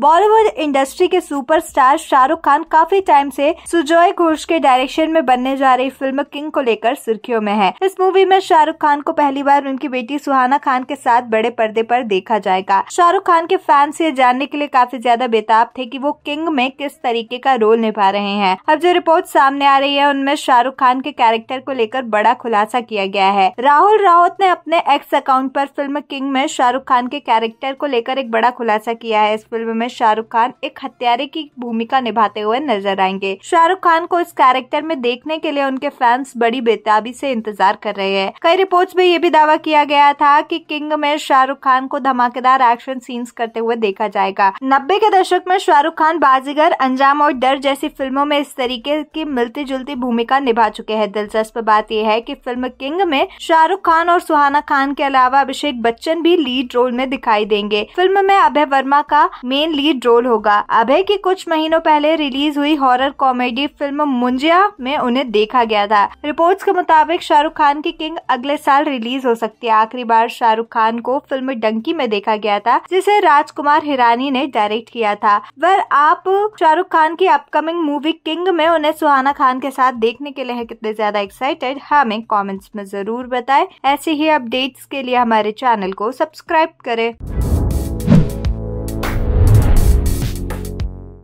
Bollywood industry के superstar Shahrukh Khan काफी time से सुजॉय घोष के डायरेक्शन में बनने जा रही फिल्म किंग को लेकर सुर्खियों में है इस मूवी में शाहरुख खान को पहली बार उनकी बेटी सुहाना खान के साथ बड़े पर्दे पर देखा जाएगा शाहरुख खान के फैंस ये जानने के लिए काफी ज्यादा बेताब थे की वो किंग में किस तरीके का रोल निभा रहे हैं अब जो रिपोर्ट सामने आ रही है उनमें शाहरुख खान के कैरेक्टर को लेकर बड़ा खुलासा किया गया है राहुल रावत ने अपने एक्स अकाउंट पर फिल्म किंग में शाहरुख खान के कैरेक्टर को लेकर एक बड़ा खुलासा किया है इस फिल्म में में शाहरुख खान एक हत्यारे की भूमिका निभाते हुए नजर आएंगे शाहरुख खान को इस कैरेक्टर में देखने के लिए उनके फैंस बड़ी बेताबी से इंतजार कर रहे हैं कई रिपोर्ट्स में ये भी दावा किया गया था कि किंग में शाहरुख खान को धमाकेदार एक्शन सीन्स करते हुए देखा जाएगा नब्बे के दशक में शाहरुख खान बाजीगर अंजाम और डर जैसी फिल्मों में इस तरीके की मिलती जुलती भूमिका निभा चुके हैं दिलचस्प बात यह है की फिल्म किंग में शाहरुख खान और सुहाना खान के अलावा अभिषेक बच्चन भी लीड रोल में दिखाई देंगे फिल्म में अभय वर्मा का मेन लीड रोल होगा अभय की कुछ महीनों पहले रिलीज हुई हॉरर कॉमेडी फिल्म मुंजिया में उन्हें देखा गया था रिपोर्ट्स के मुताबिक शाहरुख खान की किंग अगले साल रिलीज हो सकती है आखिरी बार शाहरुख खान को फिल्म डंकी में देखा गया था जिसे राजकुमार हिरानी ने डायरेक्ट किया था वह आप शाहरुख खान की अपकमिंग मूवी किंग में उन्हें सुहाना खान के साथ देखने के लिए है कितने ज्यादा एक्साइटेड हमें कमेंट्स में जरूर बताएं ऐसे ही अपडेट्स के लिए हमारे चैनल को सब्सक्राइब करें